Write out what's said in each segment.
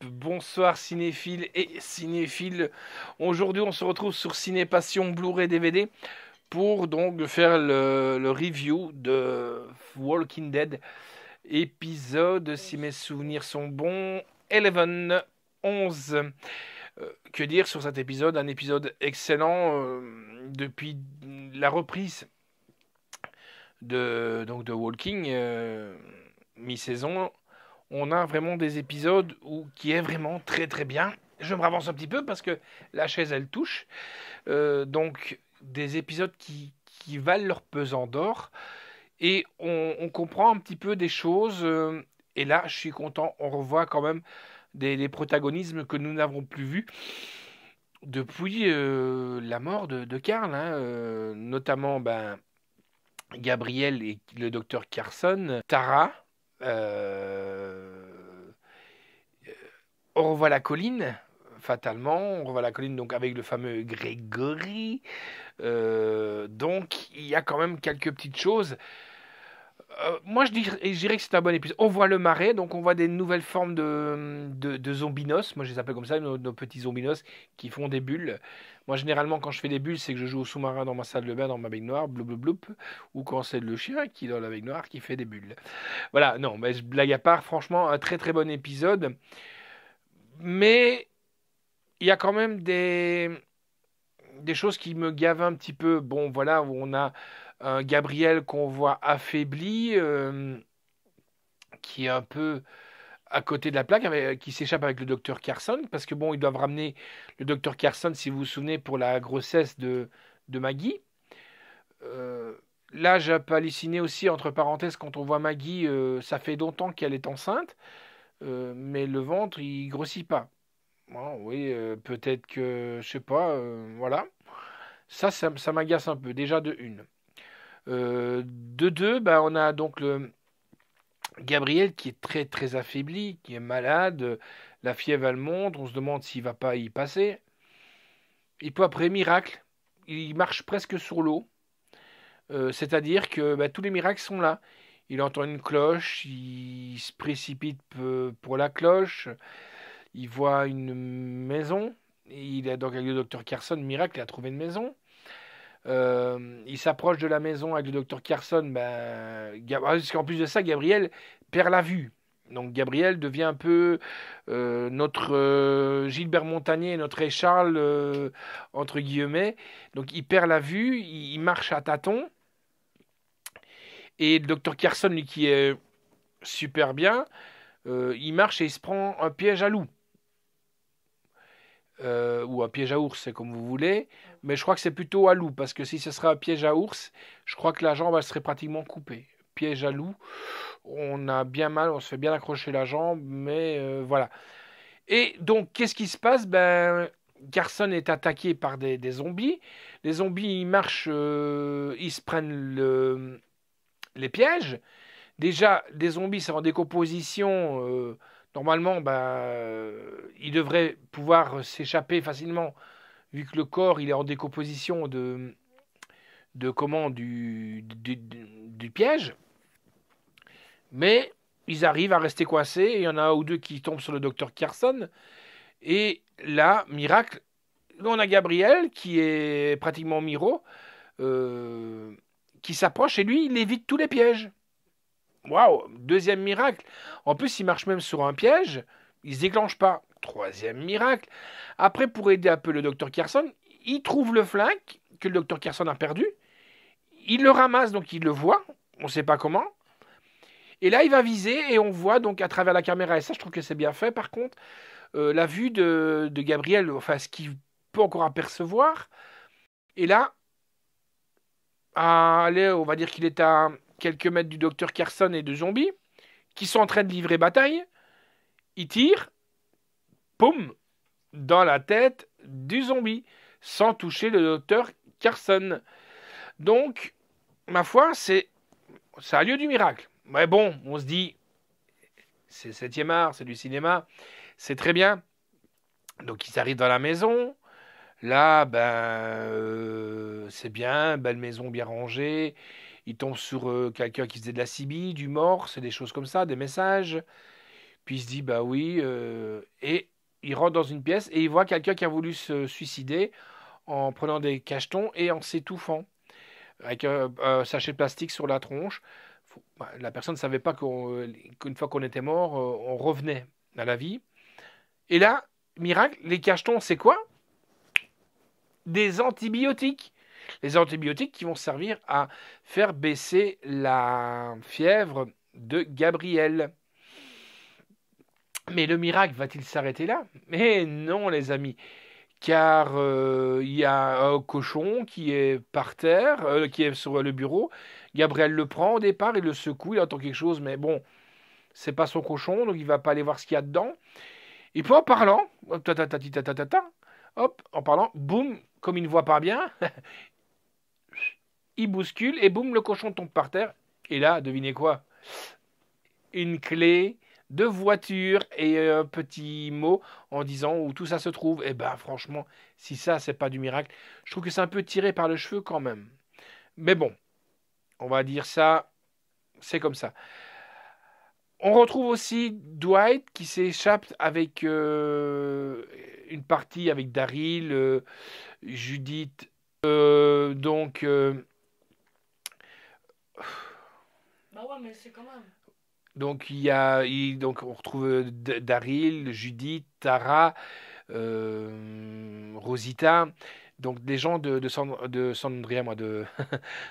Bonsoir cinéphiles et cinéphiles. Aujourd'hui, on se retrouve sur Cinépassion Blu-ray DVD pour donc faire le, review de Walking Dead, épisode, si mes souvenirs sont bons, 11, 11. Euh, que dire sur cet épisode Un épisode excellent euh, depuis la reprise de, donc de Walking, euh, mi-saison on a vraiment des épisodes où, qui est vraiment très très bien. Je me ravance un petit peu parce que la chaise elle touche. Euh, donc des épisodes qui, valent leur pesant d'or. Et on, comprend un petit peu des choses. Euh, et là, je suis content, on revoit quand même des, des protagonismes que nous n'avons plus vus depuis euh, la mort de, Karl. Hein. notamment ben, Gabriel et le docteur Carson, Tara on revoit la colline, fatalement. On revoit la colline donc avec le fameux Grégory. Euh, donc il y a quand même quelques petites choses. Euh, moi, je dirais, que c'est un bon épisode. On voit le marais, donc on voit des nouvelles formes de, de, zombinos. Moi, je les appelle comme ça, nos, petits zombinos qui font des bulles. Moi, généralement, quand je fais des bulles, c'est que je joue au sous-marin dans ma salle de bain, dans ma baignoire, bloup, bloup, ou quand c'est le chien qui est dans la baignoire qui fait des bulles. Voilà, non, mais blague à part, franchement, un très très bon épisode. Mais il y a quand même des, des choses qui me gavent un petit peu. Bon, voilà, on a un Gabriel qu'on voit affaibli, euh, qui est un peu à côté de la plaque, qui s'échappe avec le docteur Carson, parce que bon, ils doivent ramener le docteur Carson, si vous vous souvenez, pour la grossesse de, de Maggie. Euh, là, j'ai aussi, entre parenthèses, quand on voit Maggie, euh, ça fait longtemps qu'elle est enceinte. Euh, mais le ventre, il grossit pas. oui, euh, peut-être que, je sais pas, euh, voilà. Ça, ça, m'agace un peu, déjà de une. de deux, bah, on a donc le Gabriel qui est très très affaibli, qui est malade, la fièvre elle monte, on se demande s'il va pas y passer. Et puis après, miracle, il marche presque sur l'eau. c'est-à-dire que bah, tous les miracles sont là il entend une cloche, il se précipite pour la cloche, il voit une maison, il est donc avec le docteur Carson, miracle, il a trouvé une maison. Euh, il s'approche de la maison avec le docteur Carson, ben, ah, parce qu'en plus de ça, Gabriel perd la vue. Donc Gabriel devient un peu euh, notre euh, Gilbert Montagnier, notre Charles entre guillemets. Donc il perd la vue, il marche à tâtons. Et le docteur Carson, lui, qui est super bien, euh, il marche et il se prend un piège à loup. Euh, ou un piège à ours, c'est comme vous voulez. Mais je crois que c'est plutôt à loup, parce que si ce serait un piège à ours, je crois que la jambe, serait pratiquement coupée. Piège à loup, on a bien mal, on se fait bien accrocher la jambe, mais euh, voilà. Et donc, qu'est-ce qui se passe Ben, Carson est attaqué par des, zombies. Les zombies, ils marchent, ils se prennent le, les pièges. Déjà, des zombies, c'est en décomposition. Euh, normalement, bah, euh, ils devraient pouvoir s'échapper facilement, vu que le corps, il est en décomposition de, de comment du, du, piège. Mais ils arrivent à rester coincés. Il y en a un ou deux qui tombent sur le docteur Carson. Et là, miracle, on a Gabriel qui est pratiquement Miro. Euh, qui s'approche et lui, il évite tous les pièges. Waouh Deuxième miracle. En plus, il marche même sur un piège, il se déclenche pas. Troisième miracle. Après, pour aider un peu le docteur Carson, il trouve le flingue que le docteur Carson a perdu. Il le ramasse, donc il le voit. On ne sait pas comment. Et là, il va viser et on voit donc à travers la caméra. Et ça, je trouve que c'est bien fait. Par contre, euh, la vue de, de Gabriel, enfin, ce qu'il peut encore apercevoir. Et là, Allez, on va dire qu'il est à quelques mètres du docteur Carson et de zombies, qui sont en train de livrer bataille. Il tire, poum, dans la tête du zombie, sans toucher le docteur Carson. Donc, ma foi, c'est ça a lieu du miracle. Mais bon, on se dit, c'est 7 art, c'est du cinéma, c'est très bien. Donc, ils arrivent dans la maison, Là, ben, euh, c'est bien, belle maison bien rangée. Il tombe sur euh, quelqu'un qui faisait de la sibylle du mort, c'est des choses comme ça, des messages. Puis il se dit, bah oui. Euh, et il rentre dans une pièce et il voit quelqu'un qui a voulu se suicider en prenant des cachetons et en s'étouffant avec un, sachet de plastique sur la tronche. Bah, la personne ne savait pas qu'une fois qu'on était mort, on revenait à la vie. Et là, miracle, les cachetons, c'est quoi des antibiotiques. Les antibiotiques qui vont servir à faire baisser la fièvre de Gabriel. Mais le miracle va-t-il s'arrêter là Mais non, les amis car euh, il y a un cochon qui est par terre, euh, qui est sur le bureau. Gabriel le prend au départ, il le secoue, il entend quelque chose, mais bon, c'est pas son cochon, donc il va pas aller voir ce qu'il y a dedans. Et puis en parlant, hop en parlant, boum, comme il ne voit pas bien, il bouscule et boum, le cochon tombe par terre. Et là, devinez quoi Une clé de voiture et un petit mot en disant où tout ça se trouve. Et eh ben franchement, si ça, c'est pas du miracle, je trouve que c'est un peu tiré par le cheveu quand même. Mais bon, on va dire ça, c'est comme ça. On retrouve aussi Dwight qui s'échappe avec euh, une partie avec Daryl. Euh, Judith. Euh, donc. Euh, bah donc, il y a, donc on retrouve euh, Daryl, Judith, Tara, Rosita, donc des gens de, de, de Sandria, moi,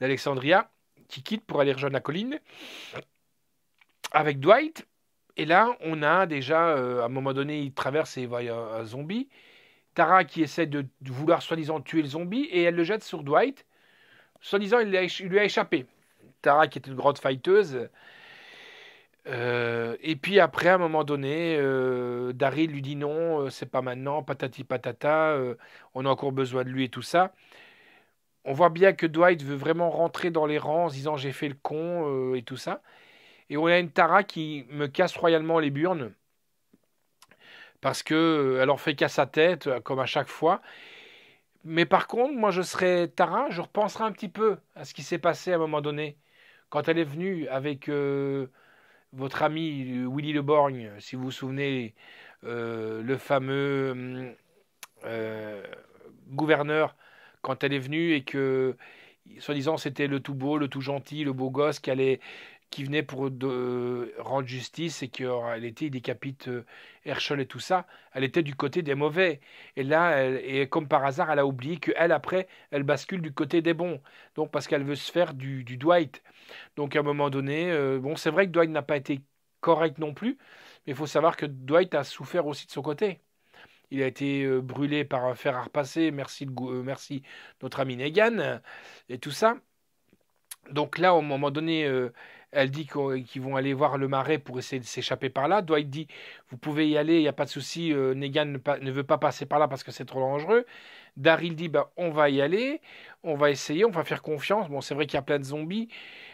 d'Alexandria, qui quittent pour aller rejoindre la colline avec Dwight. Et là, on a déjà, à un moment donné, il traverse et il voit un zombie. Tara qui essaie de, vouloir soi-disant tuer le zombie et elle le jette sur Dwight. Soi-disant, il, lui a échappé. Tara qui est une grande fighteuse. Euh, et puis après, à un moment donné, euh, Daryl lui dit non, euh, c'est pas maintenant, patati patata, on a encore besoin de lui et tout ça. On voit bien que Dwight veut vraiment rentrer dans les rangs en disant j'ai fait le con et tout ça. Et on a une Tara qui me casse royalement les burnes parce que euh, elle en fait qu'à sa tête, euh, comme à chaque fois. Mais par contre, moi, je serais tarin, je repenserai un petit peu à ce qui s'est passé à un moment donné. Quand elle est venue avec euh, votre ami Willy Le Borgne, si vous vous souvenez, le fameux hum, gouverneur, quand elle est venue et que, soi-disant, c'était le tout beau, le tout gentil, le beau gosse qui allait qui venait pour rendre justice et qui elle était, il décapite euh, Herschel et tout ça, elle était du côté des mauvais. Et là, elle, est comme par hasard, elle a oublié qu'elle, après, elle bascule du côté des bons. Donc, parce qu'elle veut se faire du, du, Dwight. Donc, à un moment donné, euh, bon, c'est vrai que Dwight n'a pas été correct non plus, mais il faut savoir que Dwight a souffert aussi de son côté. Il a été euh, brûlé par un fer à repasser, merci, merci notre ami Negan, et tout ça. Donc là, au moment donné, elle dit qu'ils vont aller voir le marais pour essayer de s'échapper par là. Dwight dit Vous pouvez y aller, il n'y a pas de souci. Euh, Negan ne, veut pas passer par là parce que c'est trop dangereux. Daryl dit ben, On va y aller, on va essayer, on va faire confiance. Bon, c'est vrai qu'il y a plein de zombies.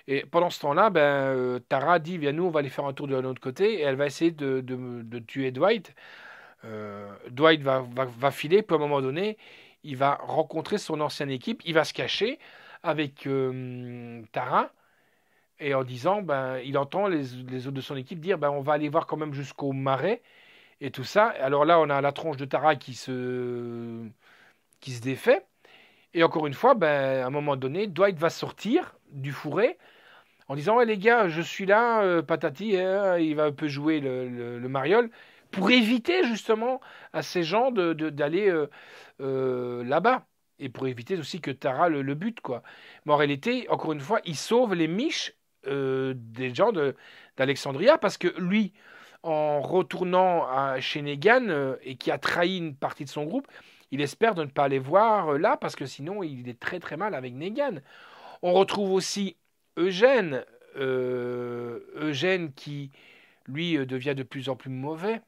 Et pendant ce temps-là, ben, euh, Tara dit Viens, nous, on va aller faire un tour de l'autre côté. Et elle va essayer de, tuer Dwight. Euh, Dwight va, va, filer, puis à un moment donné, il va rencontrer son ancienne équipe il va se cacher avec Tara et en disant, ben, il entend les, les autres de son équipe dire, ben, on va aller voir quand même jusqu'au marais et tout ça. Alors là, on a la tronche de Tara qui se, qui se défait. Et encore une fois, ben, à un moment donné, Dwight va sortir du fourré en disant les gars, je suis là, euh, patati, hein, il va un peu jouer le, le, mariole pour éviter justement à ces gens d'aller de, euh, euh, là-bas. Et pour éviter aussi que Tara le, bute, quoi. Mais en réalité, encore une fois, il sauve les miches euh, des gens d'Alexandria, parce que lui, en retournant à, chez Negan euh, et qui a trahi une partie de son groupe, il espère de ne pas aller voir euh, là, parce que sinon il est très très mal avec Negan. On retrouve aussi Eugène, Eugène qui, lui, devient de plus en plus mauvais.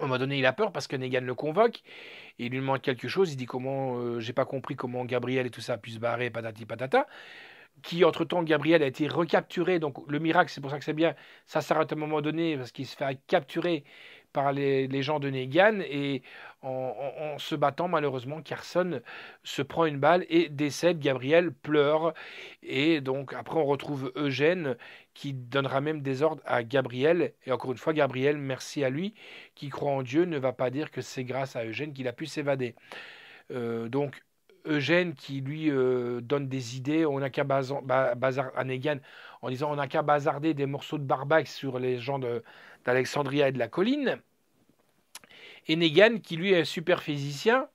À un moment donné, il a peur parce que Negan le convoque. Et il lui demande quelque chose. Il dit comment j'ai pas compris comment Gabriel et tout ça se barrer patati patata qui, entre-temps, Gabriel a été recapturé. Donc, le miracle, c'est pour ça que c'est bien. Ça s'arrête à un moment donné parce qu'il se fait capturer par les, gens de Negan. Et en, se battant, malheureusement, Carson se prend une balle et décède. Gabriel pleure. Et donc, après, on retrouve Eugène qui donnera même des ordres à Gabriel. Et encore une fois, Gabriel, merci à lui, qui croit en Dieu, ne va pas dire que c'est grâce à Eugène qu'il a pu s'évader. Euh, donc, Eugène qui lui euh, donne des idées, on n'a qu'à bazar à Negan en disant on n'a qu'à bazarder des morceaux de barbac sur les gens d'Alexandria et de la colline. Et Negan qui lui est un super physicien,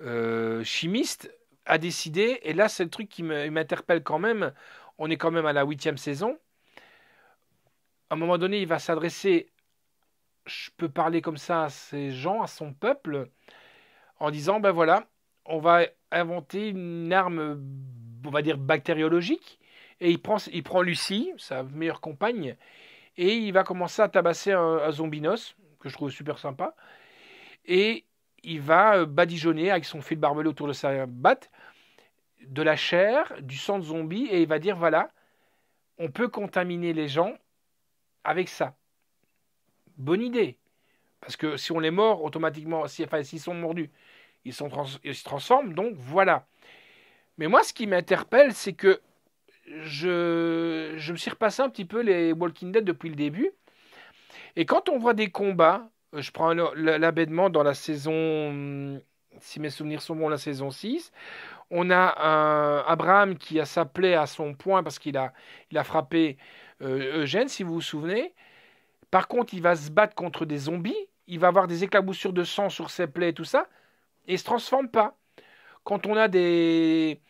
euh, chimiste, a décidé, et là c'est le truc qui m'interpelle quand même, on est quand même à la huitième saison, à un moment donné il va s'adresser, je peux parler comme ça à ces gens, à son peuple, en disant ben voilà, on va inventé une arme, on va dire, bactériologique. Et il prend, il prend Lucie, sa meilleure compagne, et il va commencer à tabasser un, zombie zombinos, que je trouve super sympa. Et il va euh, badigeonner avec son fil barbelé autour de sa batte de la chair, du sang de zombie, et il va dire voilà, on peut contaminer les gens avec ça. Bonne idée. Parce que si on les mord automatiquement, si, enfin, s'ils sont mordus, ils, se transforment, donc voilà. Mais moi, ce qui m'interpelle, c'est que je, me suis repassé un petit peu les Walking Dead depuis le début. Et quand on voit des combats, euh, je prends l'abèdement dans la saison, hmm, si mes souvenirs sont bons, la saison 6, on a Abraham qui a sa plaie à son point parce qu'il a, frappé euh, Eugène, si vous vous souvenez. Par contre, il va se battre contre des zombies, il va avoir des éclaboussures de sang sur ses plaies et tout ça. Et se transforme pas. Quand on a des,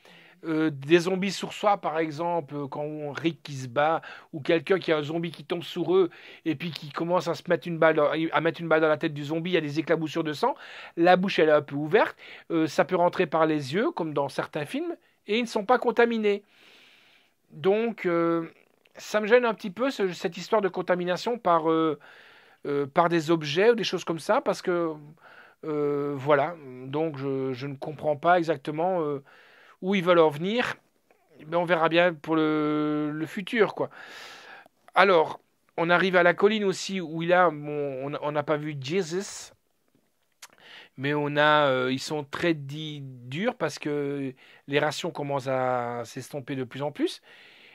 euh, des zombies sur soi, par exemple, euh, quand on Rick qui se bat, ou quelqu'un qui a un zombie qui tombe sur eux, et puis qui commence à se mettre une balle, à mettre une balle dans la tête du zombie, il y a des éclaboussures de sang, la bouche elle est un peu ouverte, euh, ça peut rentrer par les yeux, comme dans certains films, et ils ne sont pas contaminés. Donc, ça me gêne un petit peu cette histoire de contamination par, par des objets ou des choses comme ça, parce que euh, voilà, donc je, je, ne comprends pas exactement euh, où ils veulent en venir, mais on verra bien pour le, le futur, quoi. Alors, on arrive à la colline aussi où il a, on n'a pas vu Jesus, mais on a, euh, ils sont très durs parce que les rations commencent à s'estomper de plus en plus.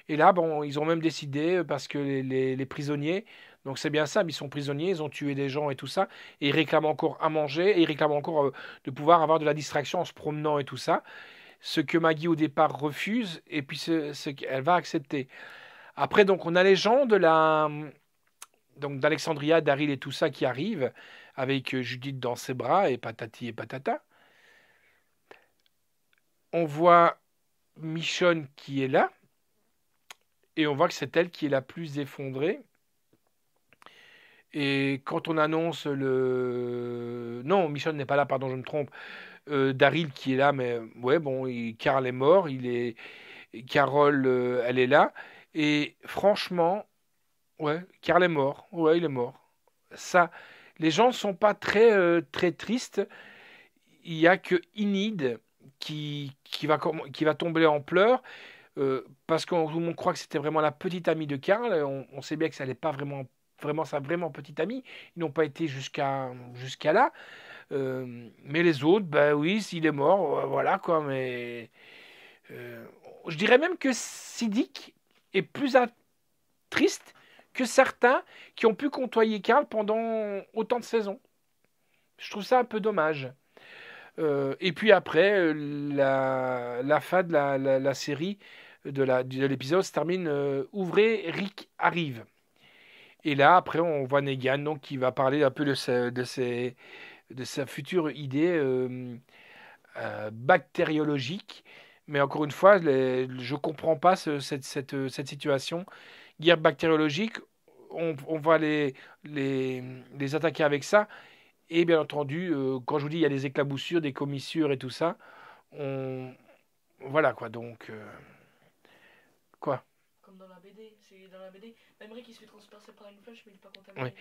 Et là, bon, ils ont même décidé parce que les, les prisonniers donc c'est bien ça, ils sont prisonniers, ils ont tué des gens et tout ça, et ils réclament encore à manger, et ils réclament encore euh, de pouvoir avoir de la distraction en se promenant et tout ça. Ce que Maggie au départ refuse, et puis ce, qu'elle va accepter. Après, donc on a les gens de la... Donc d'Alexandria, Daryl et tout ça qui arrivent, avec euh, Judith dans ses bras, et patati et patata. On voit Michonne qui est là, et on voit que c'est elle qui est la plus effondrée. Et quand on annonce le. Non, Michonne n'est pas là, pardon, je me trompe. Euh, Daryl qui est là, mais ouais, bon, il... Carl est mort, il est. Carole, euh, elle est là. Et franchement, ouais, Carl est mort. Ouais, il est mort. Ça, les gens ne sont pas très, euh, très tristes. Il n'y a que Inid qui, qui, va, qui va tomber en pleurs. parce qu'on on croit que c'était vraiment la petite amie de Karl, on, sait bien que ça n'est pas vraiment vraiment sa vraiment petite amie. Ils n'ont pas été jusqu'à jusqu'à là. Euh, mais les autres, ben oui, s'il est mort, euh, voilà quoi. Mais euh, je dirais même que sidic est plus triste que certains qui ont pu côtoyer Karl pendant autant de saisons. Je trouve ça un peu dommage. et puis après, la, fin de la, série, de l'épisode, se termine Ouvrez, Rick arrive. Et là, après, on voit Negan donc, qui va parler un peu de sa, de ses, de sa future idée euh, euh, bactériologique. Mais encore une fois, je ne comprends pas cette, cette, cette, situation. Guerre bactériologique, on, on va les, les, les, attaquer avec ça. Et bien entendu, euh, quand je vous dis il y a des éclaboussures, des commissures et tout ça, on... Voilà quoi, donc... Quoi dans la BD. C'est dans la se fait transpercer par une flèche, mais il n'est pas contaminé.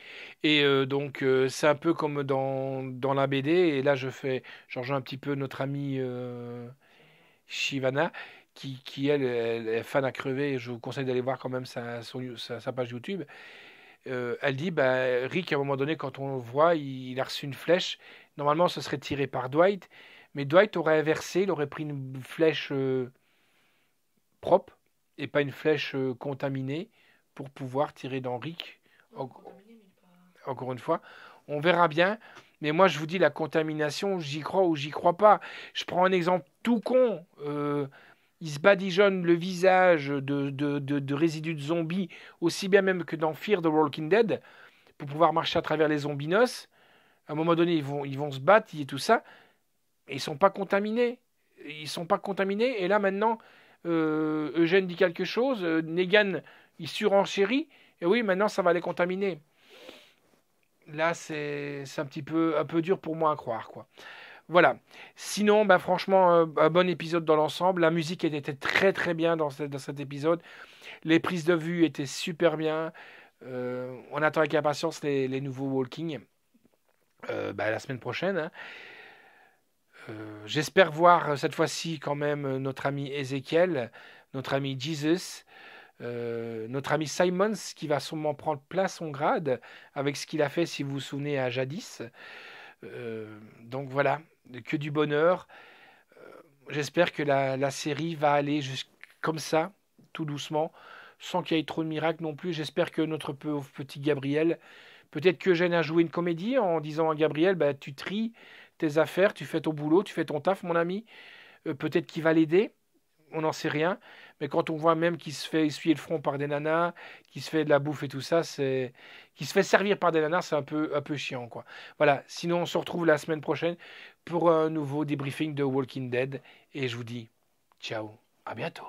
Et euh, donc, euh, c'est un peu comme dans, dans, la BD. Et là, je fais. Je rejoins un petit peu notre amie euh, Shivana. Qui, qui elle, elle, est fan à crever, je vous conseille d'aller voir quand même sa, son, sa, page YouTube. elle dit bah, Rick, à un moment donné, quand on le voit, il a reçu une flèche. Normalement, ce serait tiré par Dwight, mais Dwight aurait inversé, il aurait pris une flèche propre et pas une flèche euh, contaminée pour pouvoir tirer dans Encore une fois, on verra bien. Mais moi, je vous dis, la contamination, j'y crois ou j'y crois pas. Je prends un exemple tout con. Euh, ils se badigeonnent le visage de, de, de, résidus de zombies, aussi bien même que dans Fear the Walking Dead, pour pouvoir marcher à travers les zombinos. À un moment donné, ils vont, ils vont se battre, et tout ça. Et ils sont pas contaminés. Ils sont pas contaminés. Et là, maintenant, euh, Eugène dit quelque chose, euh, Negan, il surenchérit, et oui, maintenant ça va les contaminer. Là, c'est un petit peu, un peu dur pour moi à croire, quoi. Voilà. Sinon, bah, franchement, euh, un, bon épisode dans l'ensemble. La musique était très très bien dans, cet épisode. Les prises de vue étaient super bien. on attend avec impatience les, nouveaux Walking bah, la semaine prochaine. Hein. Euh, j'espère voir euh, cette fois-ci quand même euh, notre ami Ezekiel, notre ami Jesus, notre ami Simons qui va sûrement prendre place son grade avec ce qu'il a fait, si vous vous souvenez, à Jadis. donc voilà, que du bonheur. J'espère que la, série va aller comme ça, tout doucement, sans qu'il y ait trop de miracles non plus. J'espère que notre petit Gabriel, peut-être que Eugène à jouer une comédie en disant à Gabriel, bah, tu tries, tes affaires, tu fais ton boulot, tu fais ton taf, mon ami. Euh, peut-être qu'il va l'aider, on n'en sait rien. Mais quand on voit même qu'il se fait essuyer le front par des nanas, qu'il se fait de la bouffe et tout ça, c'est qu'il se fait servir par des nanas, c'est un peu, un peu chiant, quoi. Voilà. Sinon, on se retrouve la semaine prochaine pour un nouveau débriefing de Walking Dead. Et je vous dis ciao, à bientôt.